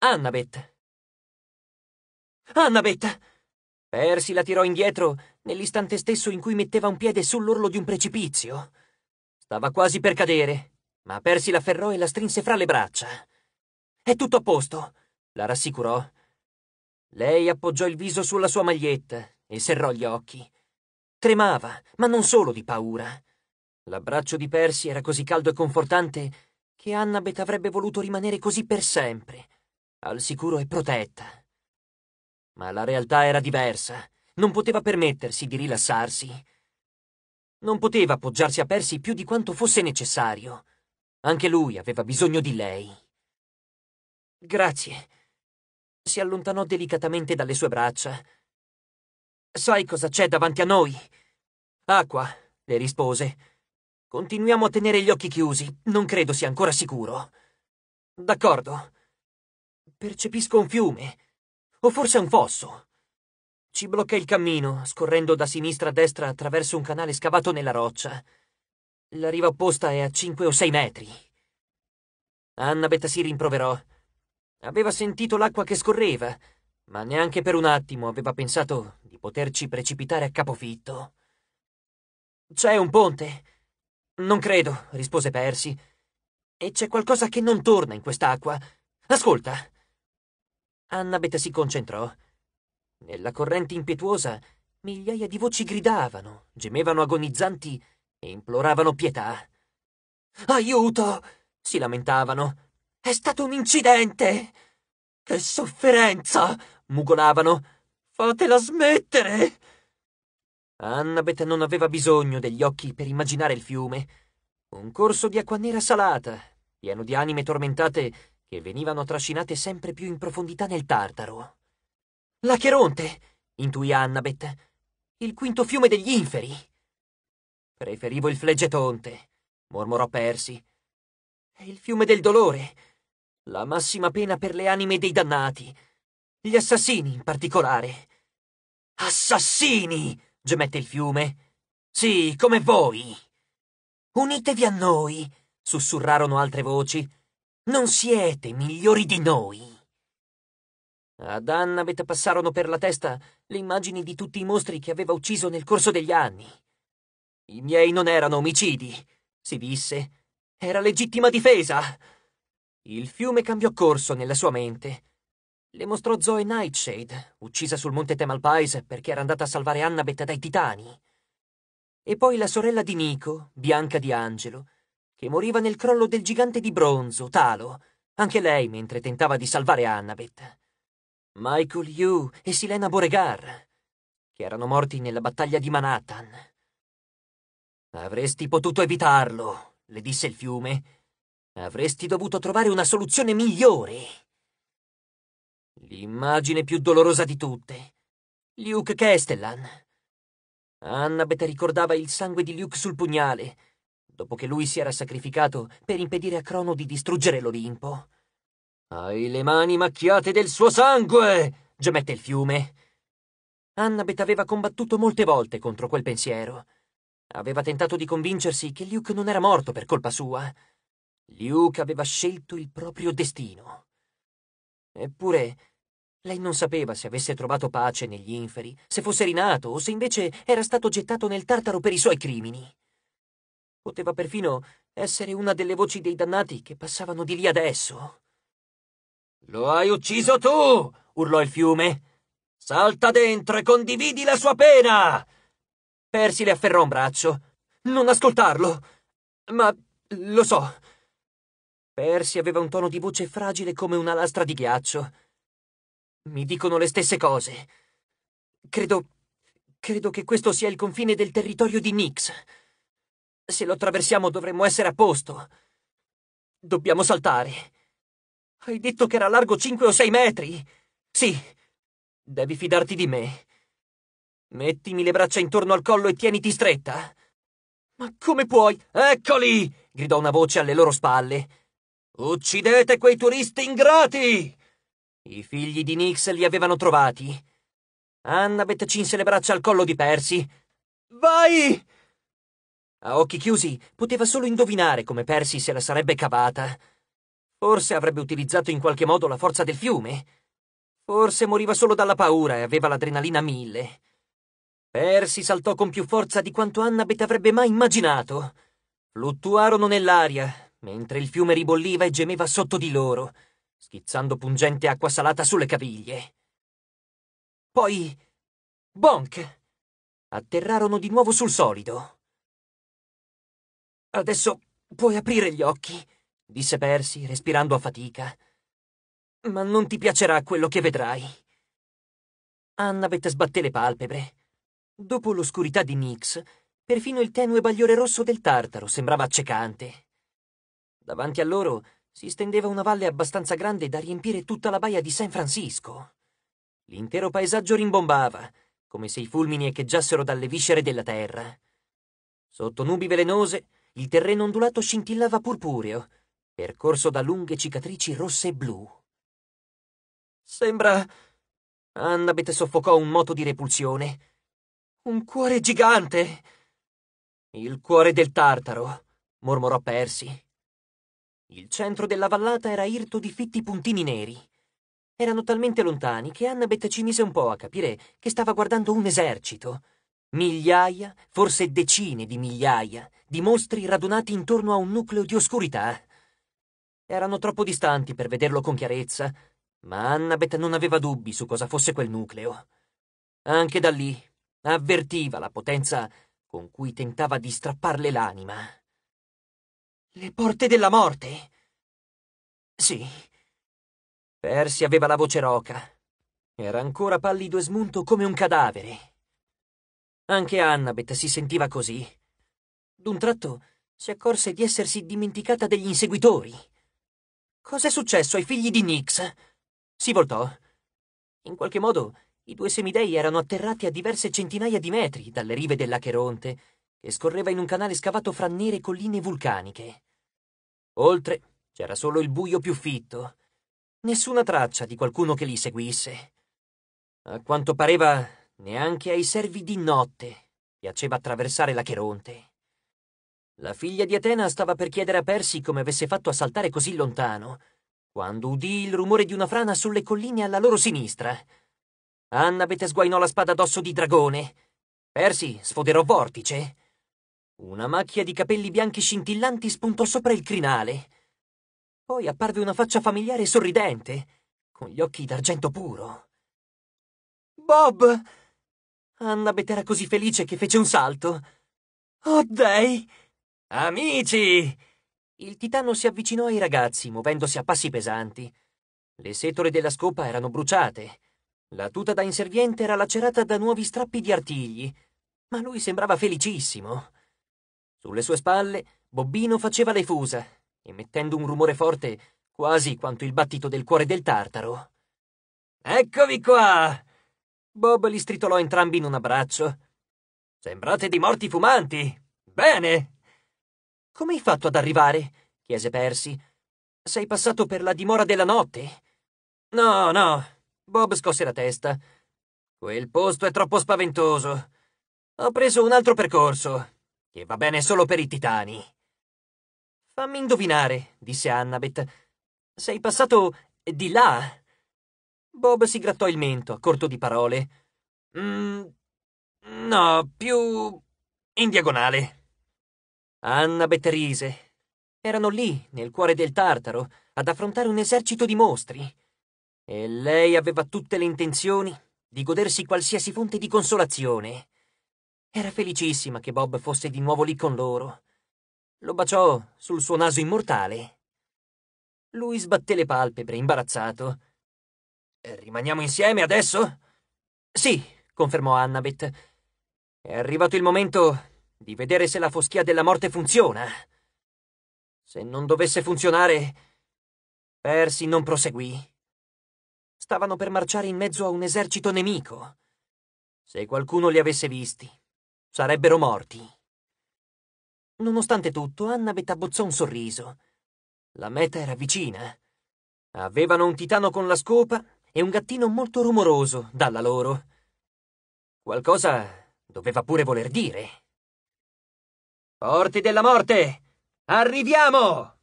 Annabeth. Annabeth! Percy la tirò indietro nell'istante stesso in cui metteva un piede sull'orlo di un precipizio. Stava quasi per cadere, ma Percy l'afferrò e la strinse fra le braccia. È tutto a posto, la rassicurò. Lei appoggiò il viso sulla sua maglietta e serrò gli occhi. Tremava, ma non solo di paura. L'abbraccio di Percy era così caldo e confortante che Annabeth avrebbe voluto rimanere così per sempre al sicuro e protetta. Ma la realtà era diversa. Non poteva permettersi di rilassarsi. Non poteva appoggiarsi a Persi più di quanto fosse necessario. Anche lui aveva bisogno di lei. Grazie. Si allontanò delicatamente dalle sue braccia. Sai cosa c'è davanti a noi? Acqua, le rispose. Continuiamo a tenere gli occhi chiusi. Non credo sia ancora sicuro. D'accordo percepisco un fiume, o forse un fosso. Ci blocca il cammino, scorrendo da sinistra a destra attraverso un canale scavato nella roccia. La riva opposta è a cinque o sei metri. Anna Betta si rimproverò. Aveva sentito l'acqua che scorreva, ma neanche per un attimo aveva pensato di poterci precipitare a capofitto. C'è un ponte? Non credo, rispose Persi. E c'è qualcosa che non torna in quest'acqua. Ascolta. Annabeth si concentrò. Nella corrente impetuosa migliaia di voci gridavano, gemevano agonizzanti e imploravano pietà. Aiuto! si lamentavano. È stato un incidente! Che sofferenza! mugolavano. Fatela smettere! Annabeth non aveva bisogno degli occhi per immaginare il fiume. Un corso di acqua nera salata, pieno di anime tormentate che venivano trascinate sempre più in profondità nel Tartaro. L'acheronte! intuì Annabeth. Il quinto fiume degli inferi! Preferivo il Flegetonte, mormorò Percy. È il fiume del dolore, la massima pena per le anime dei dannati, gli assassini in particolare. Assassini! gemette il fiume. Sì, come voi! Unitevi a noi! sussurrarono altre voci. Non siete migliori di noi. Ad Annabeth passarono per la testa le immagini di tutti i mostri che aveva ucciso nel corso degli anni. I miei non erano omicidi, si disse. Era legittima difesa. Il fiume cambiò corso nella sua mente. Le mostrò Zoe Nightshade, uccisa sul monte Temalpais perché era andata a salvare Annabeth dai titani. E poi la sorella di Nico, Bianca di Angelo, che moriva nel crollo del gigante di bronzo, Talo, anche lei mentre tentava di salvare Annabeth. Michael Yu e Silena Boregar, che erano morti nella battaglia di Manhattan. Avresti potuto evitarlo, le disse il fiume. Avresti dovuto trovare una soluzione migliore. L'immagine più dolorosa di tutte. Luke Castellan. Annabeth ricordava il sangue di Luke sul pugnale dopo che lui si era sacrificato per impedire a Crono di distruggere l'Olimpo. Hai le mani macchiate del suo sangue! gemette il fiume. Annabeth aveva combattuto molte volte contro quel pensiero. Aveva tentato di convincersi che Luke non era morto per colpa sua. Luke aveva scelto il proprio destino. Eppure, lei non sapeva se avesse trovato pace negli inferi, se fosse rinato o se invece era stato gettato nel tartaro per i suoi crimini. Poteva perfino essere una delle voci dei dannati che passavano di lì adesso. Lo hai ucciso tu! urlò il fiume. Salta dentro e condividi la sua pena! Percy le afferrò un braccio. Non ascoltarlo! Ma lo so. Percy aveva un tono di voce fragile come una lastra di ghiaccio. Mi dicono le stesse cose. Credo. credo che questo sia il confine del territorio di Nix. Se lo attraversiamo dovremmo essere a posto. Dobbiamo saltare. Hai detto che era largo cinque o sei metri. Sì, devi fidarti di me. Mettimi le braccia intorno al collo e tieniti stretta. Ma come puoi? Eccoli! gridò una voce alle loro spalle. Uccidete quei turisti ingrati! I figli di Nix li avevano trovati. Annabeth cinse le braccia al collo di Percy. Vai! A occhi chiusi poteva solo indovinare come Percy se la sarebbe cavata. Forse avrebbe utilizzato in qualche modo la forza del fiume. Forse moriva solo dalla paura e aveva l'adrenalina a mille. Percy saltò con più forza di quanto Annabeth avrebbe mai immaginato. Fluttuarono nell'aria, mentre il fiume ribolliva e gemeva sotto di loro, schizzando pungente acqua salata sulle caviglie. Poi... Bonk! Atterrarono di nuovo sul solido. Adesso puoi aprire gli occhi, disse Percy, respirando a fatica. Ma non ti piacerà quello che vedrai. Annabeth sbatté le palpebre. Dopo l'oscurità di Nix, perfino il tenue bagliore rosso del tartaro sembrava accecante. Davanti a loro si stendeva una valle abbastanza grande da riempire tutta la baia di San Francisco. L'intero paesaggio rimbombava, come se i fulmini echeggiassero dalle viscere della terra. Sotto nubi velenose il terreno ondulato scintillava purpureo, percorso da lunghe cicatrici rosse e blu. Sembra... Annabeth soffocò un moto di repulsione. Un cuore gigante! Il cuore del tartaro, mormorò Percy. Il centro della vallata era irto di fitti puntini neri. Erano talmente lontani che Annabeth ci mise un po' a capire che stava guardando un esercito. Migliaia, forse decine di migliaia, di mostri radunati intorno a un nucleo di oscurità. Erano troppo distanti per vederlo con chiarezza, ma Annabeth non aveva dubbi su cosa fosse quel nucleo. Anche da lì avvertiva la potenza con cui tentava di strapparle l'anima. Le porte della morte? Sì. Percy aveva la voce roca. Era ancora pallido e smunto come un cadavere. Anche Annabeth si sentiva così. D'un tratto si accorse di essersi dimenticata degli inseguitori. Cos'è successo ai figli di Nix? Si voltò. In qualche modo i due semidei erano atterrati a diverse centinaia di metri dalle rive dell'Acheronte, che scorreva in un canale scavato fra nere colline vulcaniche. Oltre c'era solo il buio più fitto. Nessuna traccia di qualcuno che li seguisse. A quanto pareva Neanche ai servi di notte piaceva attraversare l'Acheronte. La figlia di Atena stava per chiedere a Persi come avesse fatto a saltare così lontano, quando udì il rumore di una frana sulle colline alla loro sinistra. Annabeth sguainò la spada d'osso di dragone. Persi sfoderò vortice. Una macchia di capelli bianchi scintillanti spuntò sopra il crinale. Poi apparve una faccia familiare e sorridente, con gli occhi d'argento puro. Bob! Annabeth era così felice che fece un salto. Oh, dei! Amici! Il titano si avvicinò ai ragazzi, muovendosi a passi pesanti. Le setole della scopa erano bruciate. La tuta da inserviente era lacerata da nuovi strappi di artigli, ma lui sembrava felicissimo. Sulle sue spalle Bobbino faceva le fusa, emettendo un rumore forte quasi quanto il battito del cuore del tartaro. Eccovi qua! Bob li stritolò entrambi in un abbraccio. Sembrate di morti fumanti. Bene. Come hai fatto ad arrivare? chiese Percy. Sei passato per la dimora della notte? No, no. Bob scosse la testa. Quel posto è troppo spaventoso. Ho preso un altro percorso, che va bene solo per i titani. Fammi indovinare, disse Annabeth. Sei passato di là? Bob si grattò il mento, a corto di parole. Mm, no, più in diagonale. Anna Betterise. Erano lì, nel cuore del Tartaro, ad affrontare un esercito di mostri. E lei aveva tutte le intenzioni di godersi qualsiasi fonte di consolazione. Era felicissima che Bob fosse di nuovo lì con loro. Lo baciò sul suo naso immortale. Lui sbatté le palpebre, imbarazzato. Eh, rimaniamo insieme adesso? Sì, confermò Annabeth. È arrivato il momento di vedere se la foschia della morte funziona. Se non dovesse funzionare... Percy non proseguì. Stavano per marciare in mezzo a un esercito nemico. Se qualcuno li avesse visti, sarebbero morti. Nonostante tutto, Annabeth abbozzò un sorriso. La meta era vicina. Avevano un titano con la scopa e un gattino molto rumoroso dalla loro. Qualcosa doveva pure voler dire. Porti della morte! Arriviamo!